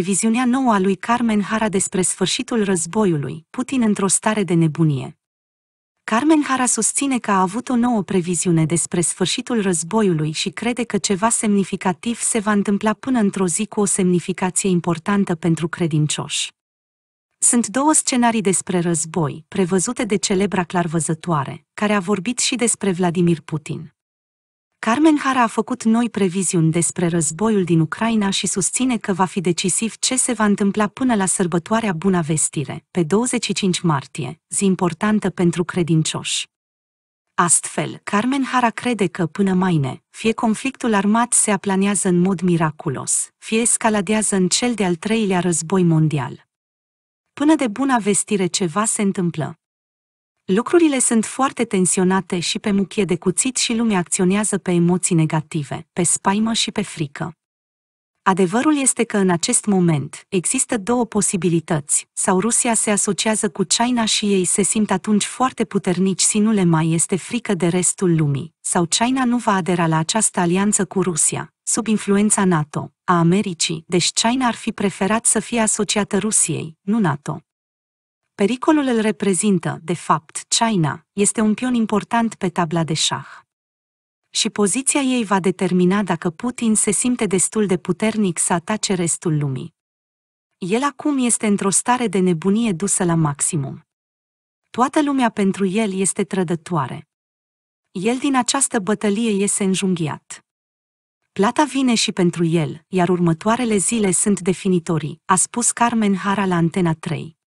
previziunea nouă a lui Carmen Hara despre sfârșitul războiului, Putin într-o stare de nebunie. Carmen Hara susține că a avut o nouă previziune despre sfârșitul războiului și crede că ceva semnificativ se va întâmpla până într-o zi cu o semnificație importantă pentru credincioși. Sunt două scenarii despre război, prevăzute de celebra clarvăzătoare, care a vorbit și despre Vladimir Putin. Carmen Hara a făcut noi previziuni despre războiul din Ucraina și susține că va fi decisiv ce se va întâmpla până la sărbătoarea Buna Vestire, pe 25 martie, zi importantă pentru credincioși. Astfel, Carmen Hara crede că până mâine, fie conflictul armat se aplanează în mod miraculos, fie escaladează în cel de-al treilea război mondial. Până de buna vestire ceva se întâmplă. Lucrurile sunt foarte tensionate și pe muchie de cuțit și lumea acționează pe emoții negative, pe spaimă și pe frică. Adevărul este că în acest moment există două posibilități. Sau Rusia se asociază cu China și ei se simt atunci foarte puternici și nu le mai este frică de restul lumii, sau China nu va adera la această alianță cu Rusia, sub influența NATO, a Americii, deci China ar fi preferat să fie asociată Rusiei, nu NATO. Pericolul îl reprezintă, de fapt, China, este un pion important pe tabla de șah. Și poziția ei va determina dacă Putin se simte destul de puternic să atace restul lumii. El acum este într-o stare de nebunie dusă la maximum. Toată lumea pentru el este trădătoare. El din această bătălie iese înjunghiat. Plata vine și pentru el, iar următoarele zile sunt definitorii, a spus Carmen Hara la Antena 3.